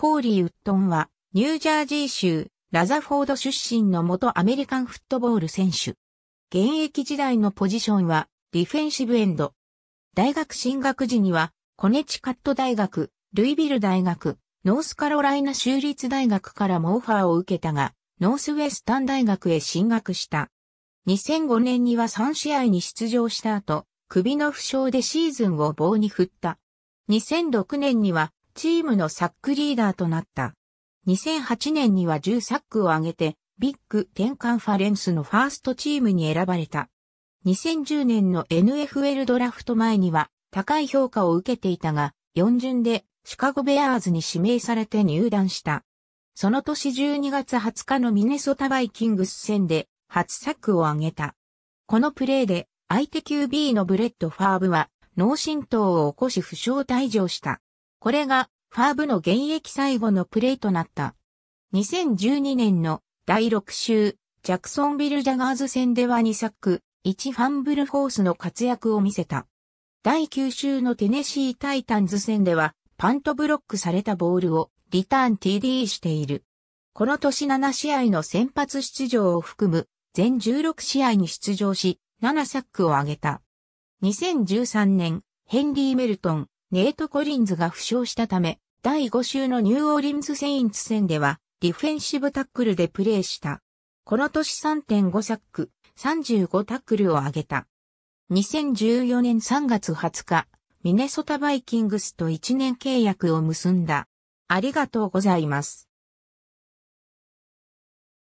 コーリー・ウッドンは、ニュージャージー州、ラザフォード出身の元アメリカンフットボール選手。現役時代のポジションは、ディフェンシブエンド。大学進学時には、コネチカット大学、ルイビル大学、ノースカロライナ州立大学からもオファーを受けたが、ノースウェスタン大学へ進学した。2005年には3試合に出場した後、首の負傷でシーズンを棒に振った。2006年にはチームのサックリーダーとなった。2008年には10サックを挙げて、ビッグ10カンファレンスのファーストチームに選ばれた。2010年の NFL ドラフト前には高い評価を受けていたが、4巡でシカゴベアーズに指名されて入団した。その年12月20日のミネソタバイキングス戦で初サックを挙げた。このプレーで相手 QB のブレッド・ファーブは脳震盪を起こし負傷退場した。これがファーブの現役最後のプレーとなった。2012年の第6週、ジャクソンビル・ジャガーズ戦では2作、1ファンブルフォースの活躍を見せた。第9週のテネシー・タイタンズ戦では、パントブロックされたボールをリターン TD している。この年7試合の先発出場を含む全16試合に出場し、7サックを挙げた。2013年、ヘンリー・メルトン、ネート・コリンズが負傷したため、第5週のニューオーリンズ・セインツ戦では、ディフェンシブタックルでプレーした。この年3.5サック、35タックルを挙げた。2014年3月20日、ミネソタバイキングスと1年契約を結んだ。ありがとうございます。